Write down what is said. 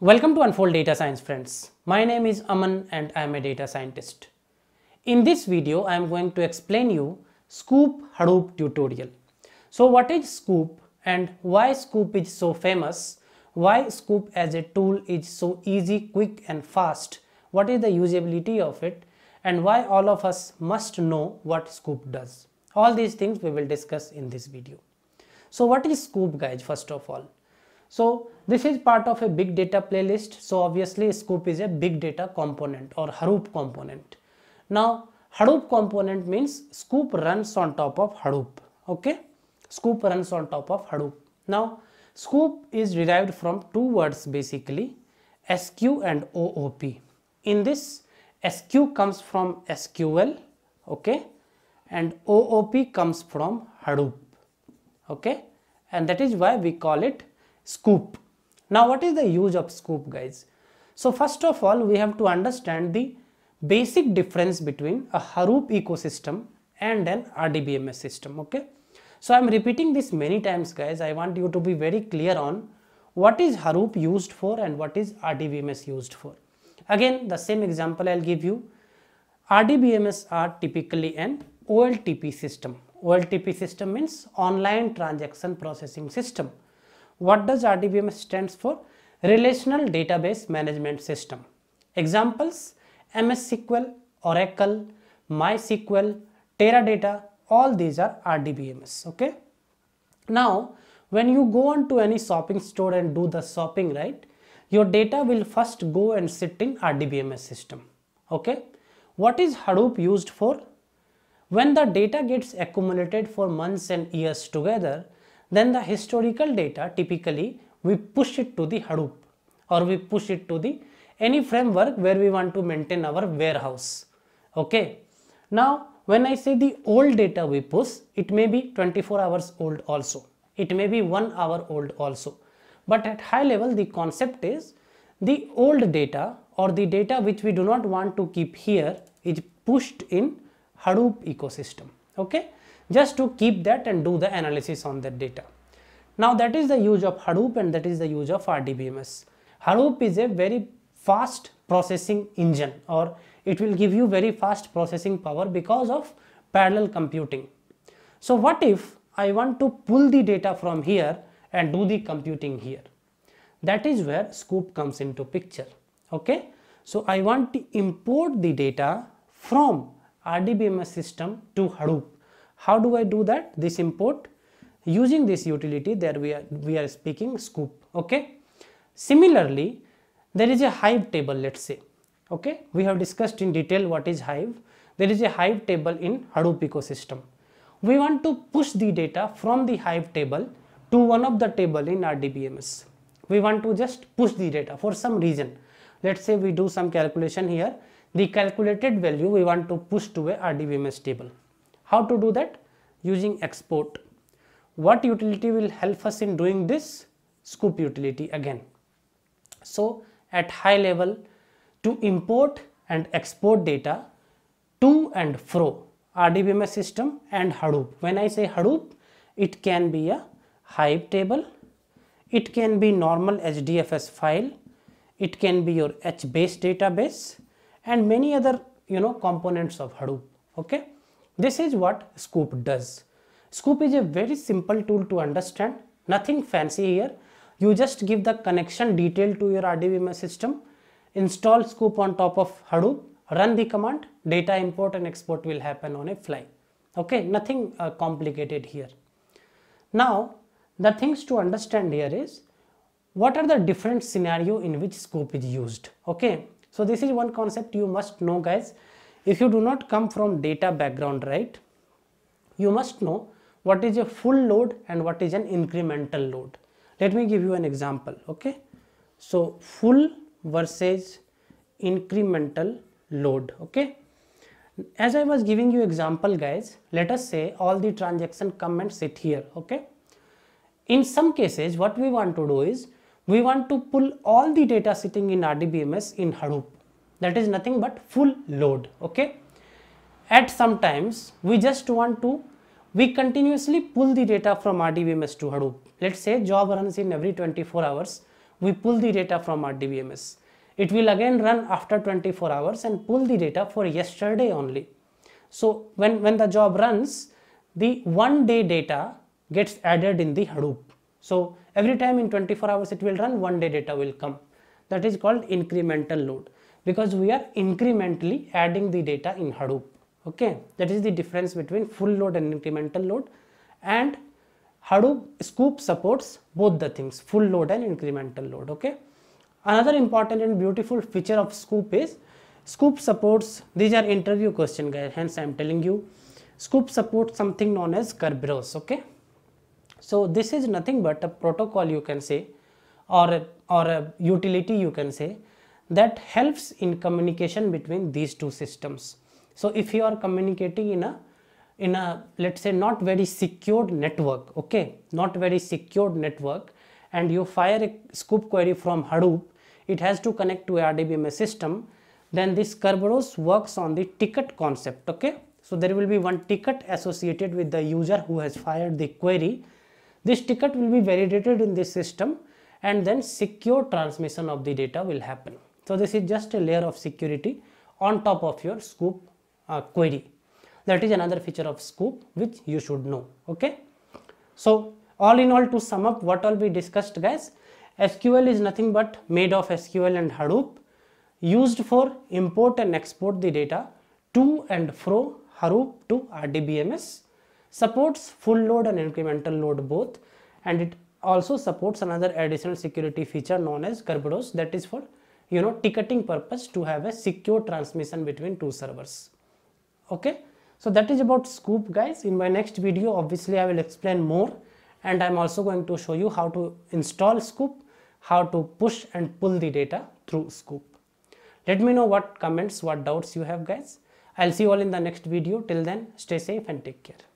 Welcome to Unfold Data Science friends. My name is Aman and I am a data scientist. In this video, I am going to explain you Scoop Hadoop tutorial. So what is Scoop and why Scoop is so famous? Why Scoop as a tool is so easy, quick and fast? What is the usability of it? And why all of us must know what Scoop does? All these things we will discuss in this video. So what is Scoop guys first of all? So this is part of a big data playlist. So obviously scoop is a big data component or Hadoop component. Now Hadoop component means scoop runs on top of Hadoop. Okay. Scoop runs on top of Hadoop. Now scoop is derived from two words basically SQ and OOP. In this SQ comes from SQL. Okay. And OOP comes from Hadoop. Okay. And that is why we call it scoop. Now what is the use of scoop guys? So first of all we have to understand the basic difference between a Hadoop ecosystem and an RDBMS system okay. So I am repeating this many times guys I want you to be very clear on what is Hadoop used for and what is RDBMS used for. Again the same example I will give you RDBMS are typically an OLTP system. OLTP system means online transaction processing system what does RDBMS stands for? Relational Database Management System. Examples, MS SQL, Oracle, MySQL, Teradata, all these are RDBMS, okay? Now, when you go on to any shopping store and do the shopping, right, your data will first go and sit in RDBMS system, okay? What is Hadoop used for? When the data gets accumulated for months and years together, then the historical data typically we push it to the Hadoop or we push it to the any framework where we want to maintain our warehouse. Okay. Now, when I say the old data we push, it may be 24 hours old also. It may be 1 hour old also. But at high level, the concept is the old data or the data which we do not want to keep here is pushed in Hadoop ecosystem. Okay just to keep that and do the analysis on that data. Now that is the use of Hadoop and that is the use of RDBMS. Hadoop is a very fast processing engine or it will give you very fast processing power because of parallel computing. So what if I want to pull the data from here and do the computing here? That is where Scoop comes into picture. Okay. So I want to import the data from RDBMS system to Hadoop how do I do that? This import using this utility there we are, we are speaking scoop. Okay. Similarly, there is a hive table let's say. Okay. We have discussed in detail what is hive. There is a hive table in Hadoop ecosystem. We want to push the data from the hive table to one of the table in RDBMS. We want to just push the data for some reason. Let's say we do some calculation here. The calculated value we want to push to a RDBMS table. How to do that? Using export. What utility will help us in doing this? Scoop utility again. So at high level, to import and export data to and fro RDBMS system and Hadoop. When I say Hadoop, it can be a Hive table, it can be normal HDFS file, it can be your HBase database and many other you know components of Hadoop. Okay. This is what scoop does. Scoop is a very simple tool to understand, nothing fancy here. You just give the connection detail to your RDBMS system, install scoop on top of Hadoop, run the command, data import and export will happen on a fly. Okay, nothing uh, complicated here. Now, the things to understand here is what are the different scenario in which scoop is used. Okay, so this is one concept you must know guys. If you do not come from data background, right, you must know what is a full load and what is an incremental load. Let me give you an example, okay. So, full versus incremental load, okay. As I was giving you example guys, let us say all the transaction come and sit here, okay. In some cases, what we want to do is, we want to pull all the data sitting in RDBMS in Hadoop, that is nothing but full load okay at some times we just want to we continuously pull the data from RDBMS to Hadoop let's say job runs in every 24 hours we pull the data from RDBMS. it will again run after 24 hours and pull the data for yesterday only so when when the job runs the one day data gets added in the Hadoop so every time in 24 hours it will run one day data will come that is called incremental load because we are incrementally adding the data in Hadoop. Okay, that is the difference between full load and incremental load and Hadoop scoop supports both the things full load and incremental load. Okay, another important and beautiful feature of scoop is scoop supports these are interview questions, guys hence I am telling you scoop supports something known as Kerberos. Okay, so this is nothing but a protocol you can say or a, or a utility you can say that helps in communication between these two systems. So if you are communicating in a in a let's say not very secured network, okay, not very secured network, and you fire a scoop query from Hadoop, it has to connect to a RDBMS system. Then this Kerberos works on the ticket concept, okay. So there will be one ticket associated with the user who has fired the query. This ticket will be validated in this system and then secure transmission of the data will happen. So this is just a layer of security on top of your scoop uh, query. That is another feature of scoop which you should know. Okay. So all in all to sum up what all we discussed guys, SQL is nothing but made of SQL and Hadoop used for import and export the data to and fro Hadoop to RDBMS supports full load and incremental load both and it also supports another additional security feature known as Kerberos that is for you know ticketing purpose to have a secure transmission between two servers okay so that is about scoop guys in my next video obviously i will explain more and i'm also going to show you how to install scoop how to push and pull the data through scoop let me know what comments what doubts you have guys i'll see you all in the next video till then stay safe and take care